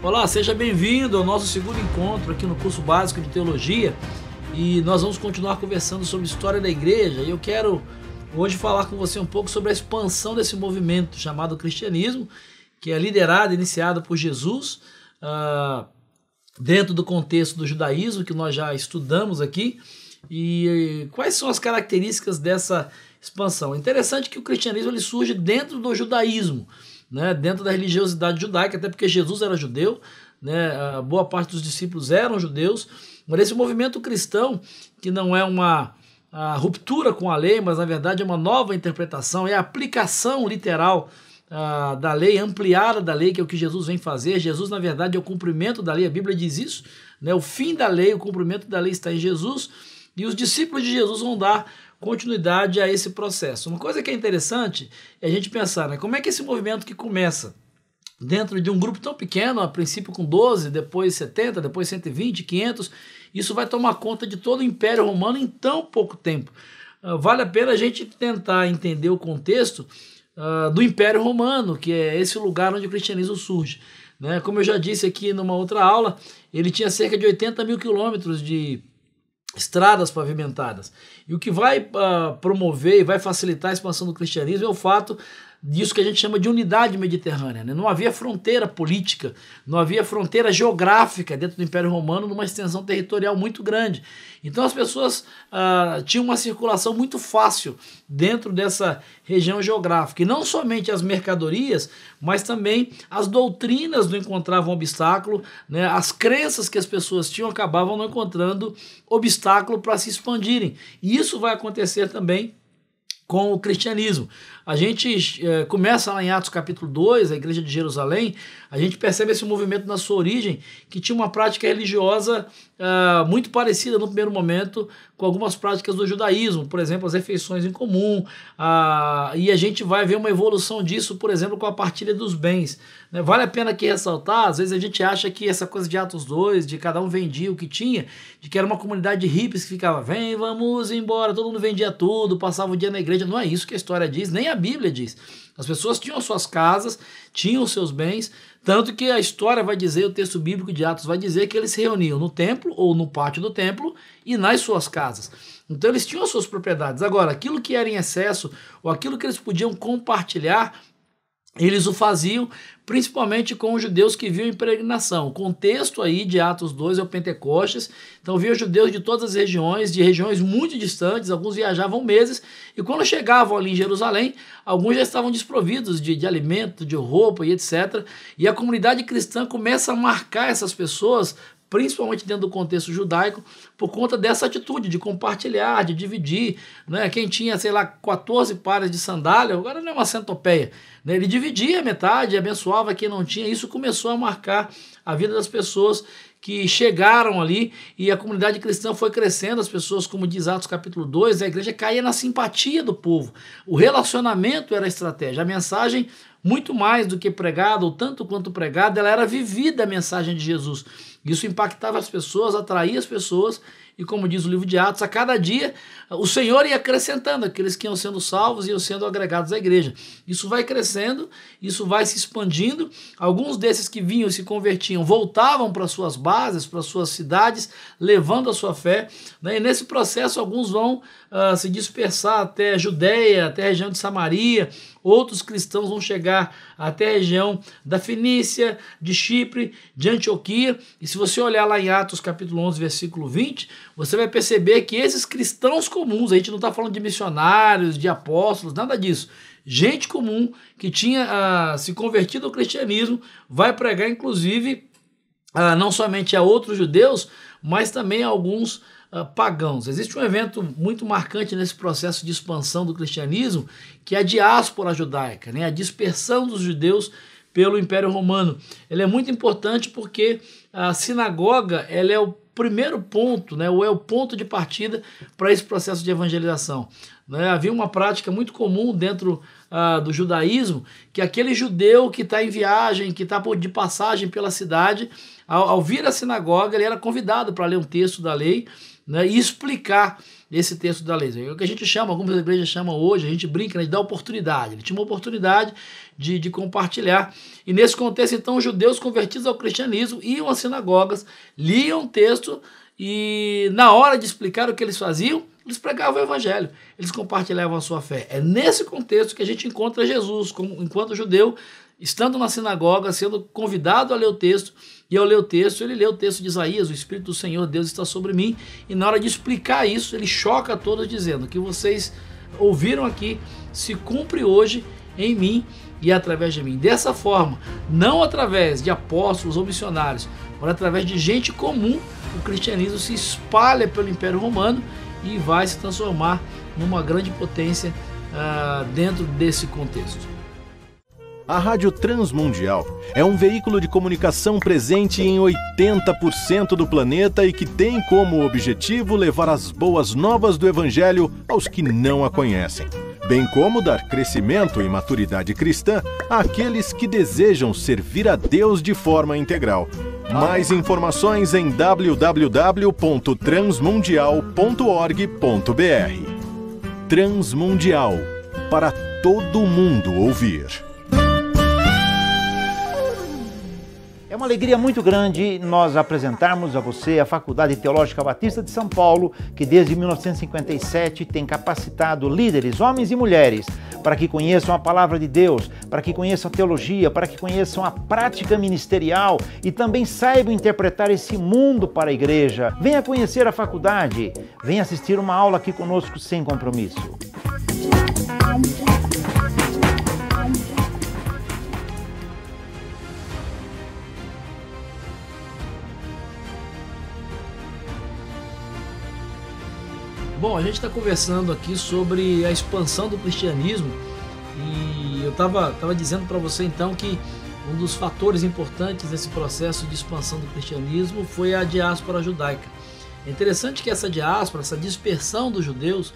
Olá, seja bem-vindo ao nosso segundo encontro aqui no curso básico de teologia e nós vamos continuar conversando sobre história da igreja. E eu quero hoje falar com você um pouco sobre a expansão desse movimento chamado cristianismo, que é liderado, e iniciado por Jesus, uh, dentro do contexto do judaísmo que nós já estudamos aqui. E quais são as características dessa expansão? É interessante que o cristianismo ele surge dentro do judaísmo né, dentro da religiosidade judaica, até porque Jesus era judeu, né, a boa parte dos discípulos eram judeus, mas esse movimento cristão, que não é uma ruptura com a lei, mas na verdade é uma nova interpretação, é a aplicação literal ah, da lei, ampliada da lei, que é o que Jesus vem fazer. Jesus, na verdade, é o cumprimento da lei, a Bíblia diz isso, né, o fim da lei, o cumprimento da lei está em Jesus, e os discípulos de Jesus vão dar continuidade a esse processo. Uma coisa que é interessante é a gente pensar, né, como é que esse movimento que começa dentro de um grupo tão pequeno, a princípio com 12, depois 70, depois 120, 500, isso vai tomar conta de todo o Império Romano em tão pouco tempo. Ah, vale a pena a gente tentar entender o contexto uh, do Império Romano, que é esse lugar onde o cristianismo surge. Né? Como eu já disse aqui numa outra aula, ele tinha cerca de 80 mil quilômetros de estradas pavimentadas. E o que vai uh, promover e vai facilitar a expansão do cristianismo é o fato disso que a gente chama de unidade mediterrânea. Né? Não havia fronteira política, não havia fronteira geográfica dentro do Império Romano, numa extensão territorial muito grande. Então as pessoas ah, tinham uma circulação muito fácil dentro dessa região geográfica. E não somente as mercadorias, mas também as doutrinas não encontravam obstáculo, né? as crenças que as pessoas tinham acabavam não encontrando obstáculo para se expandirem. E isso vai acontecer também com o cristianismo. A gente é, começa lá em Atos capítulo 2, a igreja de Jerusalém, a gente percebe esse movimento na sua origem, que tinha uma prática religiosa uh, muito parecida no primeiro momento com algumas práticas do judaísmo, por exemplo, as refeições em comum. Uh, e a gente vai ver uma evolução disso, por exemplo, com a partilha dos bens. Né? Vale a pena aqui ressaltar, às vezes a gente acha que essa coisa de Atos 2, de cada um vendia o que tinha, de que era uma comunidade de hippies que ficava, vem, vamos embora, todo mundo vendia tudo, passava o dia na igreja. Não é isso que a história diz, nem a Bíblia diz. As pessoas tinham suas casas, tinham seus bens, tanto que a história vai dizer, o texto bíblico de Atos vai dizer que eles se reuniam no templo ou no pátio do templo e nas suas casas. Então eles tinham as suas propriedades. Agora, aquilo que era em excesso ou aquilo que eles podiam compartilhar eles o faziam principalmente com os judeus que viam impregnação. O contexto aí de Atos 2 é o Pentecostes, então via judeus de todas as regiões, de regiões muito distantes, alguns viajavam meses, e quando chegavam ali em Jerusalém, alguns já estavam desprovidos de, de alimento, de roupa e etc. E a comunidade cristã começa a marcar essas pessoas principalmente dentro do contexto judaico, por conta dessa atitude de compartilhar, de dividir. Né? Quem tinha, sei lá, 14 pares de sandália, agora não é uma centopeia. Né? Ele dividia metade, abençoava quem não tinha. Isso começou a marcar a vida das pessoas que chegaram ali e a comunidade cristã foi crescendo, as pessoas, como diz Atos capítulo 2, né? a igreja caía na simpatia do povo. O relacionamento era a estratégia. A mensagem, muito mais do que pregada, ou tanto quanto pregada, ela era vivida a mensagem de Jesus. Isso impactava as pessoas, atraía as pessoas e como diz o livro de Atos, a cada dia o Senhor ia acrescentando aqueles que iam sendo salvos e iam sendo agregados à igreja. Isso vai crescendo, isso vai se expandindo. Alguns desses que vinham e se convertiam voltavam para suas bases, para suas cidades, levando a sua fé. Né? E nesse processo, alguns vão uh, se dispersar até a Judéia, até a região de Samaria, outros cristãos vão chegar até a região da Fenícia, de Chipre, de Antioquia. E se você olhar lá em Atos capítulo 11, versículo 20, você vai perceber que esses cristãos comuns, a gente não está falando de missionários, de apóstolos, nada disso. Gente comum que tinha uh, se convertido ao cristianismo vai pregar, inclusive, uh, não somente a outros judeus, mas também a alguns Uh, pagãos. Existe um evento muito marcante nesse processo de expansão do cristianismo, que é a diáspora judaica, né? a dispersão dos judeus pelo Império Romano. Ele é muito importante porque a sinagoga ela é o primeiro ponto, né, ou é o ponto de partida para esse processo de evangelização. Né? Havia uma prática muito comum dentro ah, do judaísmo que aquele judeu que está em viagem, que está de passagem pela cidade, ao, ao vir à sinagoga, ele era convidado para ler um texto da lei né, e explicar nesse texto da lei. É o que a gente chama, algumas igrejas chamam hoje, a gente brinca, né, de dar oportunidade. Ele tinha uma oportunidade de, de compartilhar. E nesse contexto, então, os judeus convertidos ao cristianismo iam às sinagogas, liam o texto e, na hora de explicar o que eles faziam, eles pregavam o evangelho, eles compartilhavam a sua fé. É nesse contexto que a gente encontra Jesus, como, enquanto judeu, estando na sinagoga, sendo convidado a ler o texto, e ao ler o texto, ele lê o texto de Isaías: O Espírito do Senhor, Deus está sobre mim. E na hora de explicar isso, ele choca todos, dizendo: Que vocês ouviram aqui se cumpre hoje em mim e através de mim. Dessa forma, não através de apóstolos ou missionários, mas através de gente comum, o cristianismo se espalha pelo Império Romano e vai se transformar numa grande potência uh, dentro desse contexto a Rádio Transmundial é um veículo de comunicação presente em 80% do planeta e que tem como objetivo levar as boas novas do Evangelho aos que não a conhecem, bem como dar crescimento e maturidade cristã àqueles que desejam servir a Deus de forma integral. Mais informações em www.transmundial.org.br. Transmundial para todo mundo ouvir. É uma alegria muito grande nós apresentarmos a você a Faculdade Teológica Batista de São Paulo, que desde 1957 tem capacitado líderes, homens e mulheres, para que conheçam a palavra de Deus, para que conheçam a teologia, para que conheçam a prática ministerial e também saibam interpretar esse mundo para a igreja. Venha conhecer a faculdade, venha assistir uma aula aqui conosco sem compromisso. Bom, a gente está conversando aqui sobre a expansão do cristianismo e eu estava tava dizendo para você então que um dos fatores importantes nesse processo de expansão do cristianismo foi a diáspora judaica. É interessante que essa diáspora, essa dispersão dos judeus,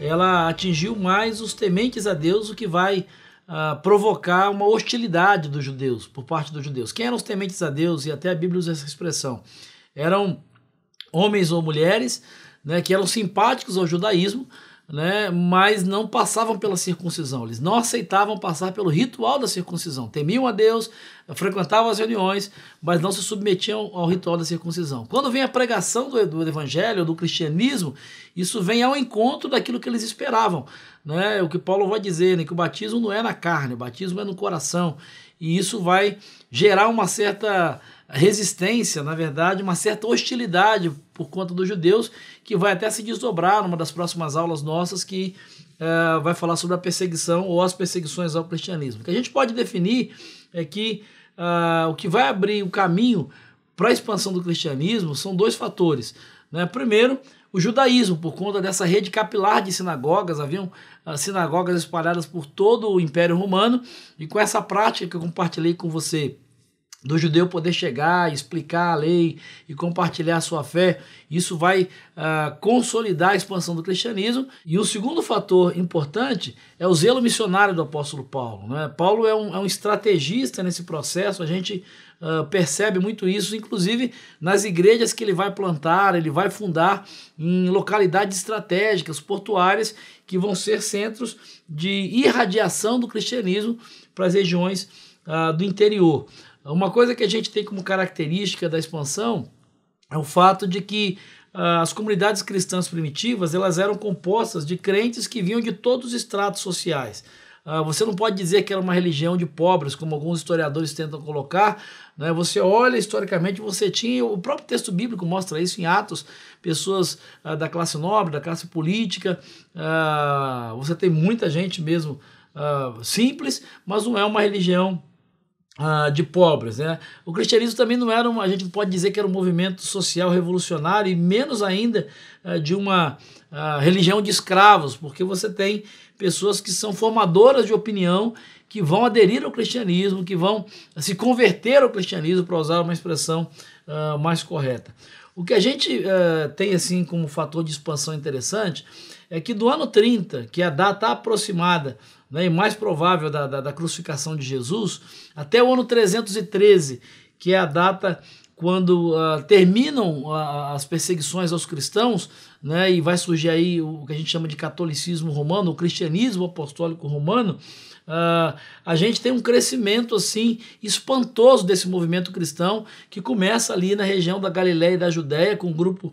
ela atingiu mais os tementes a Deus, o que vai ah, provocar uma hostilidade dos judeus, por parte dos judeus. Quem eram os tementes a Deus? E até a Bíblia usa essa expressão. Eram homens ou mulheres, né, que eram simpáticos ao judaísmo, né, mas não passavam pela circuncisão, eles não aceitavam passar pelo ritual da circuncisão. Temiam a Deus, frequentavam as reuniões, mas não se submetiam ao ritual da circuncisão. Quando vem a pregação do, do evangelho, do cristianismo, isso vem ao encontro daquilo que eles esperavam. Né? O que Paulo vai dizer, né, que o batismo não é na carne, o batismo é no coração. E isso vai gerar uma certa resistência, na verdade, uma certa hostilidade por conta dos judeus, que vai até se desdobrar numa das próximas aulas nossas que eh, vai falar sobre a perseguição ou as perseguições ao cristianismo. O que a gente pode definir é que uh, o que vai abrir o caminho para a expansão do cristianismo são dois fatores. Né? Primeiro, o judaísmo, por conta dessa rede capilar de sinagogas, haviam ah, sinagogas espalhadas por todo o Império Romano, e com essa prática que eu compartilhei com você do judeu poder chegar, explicar a lei e compartilhar a sua fé. Isso vai uh, consolidar a expansão do cristianismo. E o segundo fator importante é o zelo missionário do apóstolo Paulo. Né? Paulo é um, é um estrategista nesse processo, a gente uh, percebe muito isso, inclusive nas igrejas que ele vai plantar, ele vai fundar em localidades estratégicas, portuárias, que vão ser centros de irradiação do cristianismo para as regiões uh, do interior. Uma coisa que a gente tem como característica da expansão é o fato de que ah, as comunidades cristãs primitivas elas eram compostas de crentes que vinham de todos os estratos sociais. Ah, você não pode dizer que era uma religião de pobres, como alguns historiadores tentam colocar. Né? Você olha historicamente, você tinha, o próprio texto bíblico mostra isso em Atos, pessoas ah, da classe nobre, da classe política. você tem muita gente mesmo simples, mas não é uma religião ah, de pobres. Né? O cristianismo também não era, uma, a gente pode dizer que era um movimento social revolucionário e menos ainda ah, de uma ah, religião de escravos, porque você tem pessoas que são formadoras de opinião, que vão aderir ao cristianismo, que vão se converter ao cristianismo, para usar uma expressão mais correta. O que a gente eh, tem assim como fator de expansão interessante é que do ano 30, que é a data aproximada né, e mais provável da, da, da crucificação de Jesus, até o ano 313, que é a data quando uh, terminam uh, as perseguições aos cristãos, né, e vai surgir aí o que a gente chama de catolicismo romano, o cristianismo apostólico romano, uh, a gente tem um crescimento assim espantoso desse movimento cristão que começa ali na região da Galiléia e da Judéia com um grupo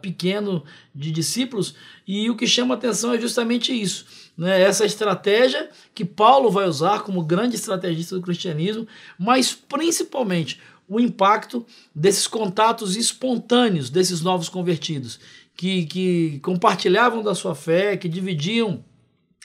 pequeno de discípulos, e o que chama atenção é justamente isso né? Essa estratégia que Paulo vai usar como grande estrategista do cristianismo, mas principalmente o impacto desses contatos espontâneos desses novos convertidos, que, que compartilhavam da sua fé, que dividiam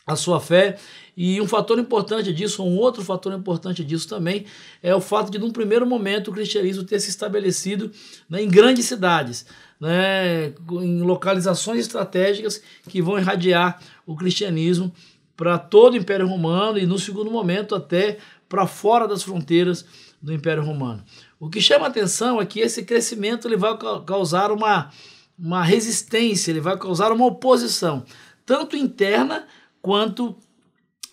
a sua fé. E um fator importante disso, um outro fator importante disso também, é o fato de, num primeiro momento, o cristianismo ter se estabelecido né, em grandes cidades, né, em localizações estratégicas que vão irradiar o cristianismo para todo o Império Romano e, no segundo momento, até para fora das fronteiras do Império Romano. O que chama atenção é que esse crescimento ele vai causar uma, uma resistência, ele vai causar uma oposição, tanto interna quanto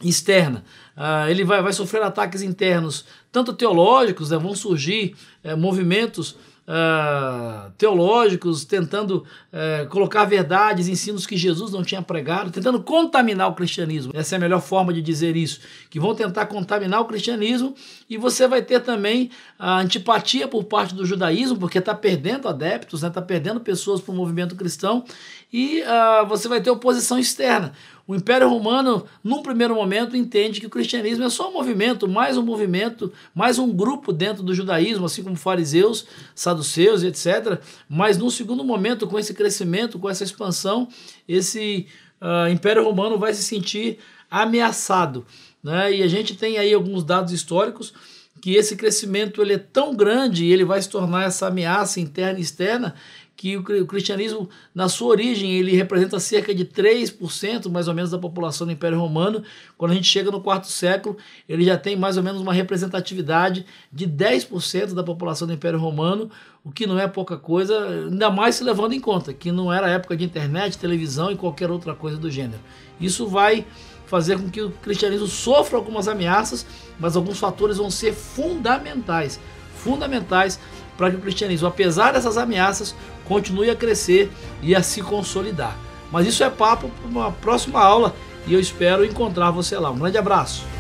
externa. Ah, ele vai, vai sofrer ataques internos, tanto teológicos, né, vão surgir é, movimentos ah, teológicos tentando eh, colocar verdades, ensinos que Jesus não tinha pregado, tentando contaminar o cristianismo. Essa é a melhor forma de dizer isso, que vão tentar contaminar o cristianismo e você vai ter também a antipatia por parte do judaísmo, porque está perdendo adeptos, está né? Tá perdendo pessoas para o movimento cristão e uh, você vai ter oposição externa. O Império Romano, num primeiro momento, entende que o cristianismo é só um movimento, mais um movimento, mais um grupo dentro do judaísmo, assim como fariseus, saduceus, etc. Mas num segundo momento, com esse crescimento, com essa expansão, esse uh, Império Romano vai se sentir ameaçado. Né? E a gente tem aí alguns dados históricos que esse crescimento ele é tão grande e ele vai se tornar essa ameaça interna e externa que o cristianismo, na sua origem, ele representa cerca de 3% mais ou menos da população do Império Romano. Quando a gente chega no quarto século, ele já tem mais ou menos uma representatividade de 10% da população do Império Romano, o que não é pouca coisa, ainda mais se levando em conta que não era época de internet, televisão e qualquer outra coisa do gênero. Isso vai fazer com que o cristianismo sofra algumas ameaças, mas alguns fatores vão ser fundamentais fundamentais para que o cristianismo, apesar dessas ameaças, continue a crescer e a se consolidar. Mas isso é papo para uma próxima aula e eu espero encontrar você lá. Um grande abraço!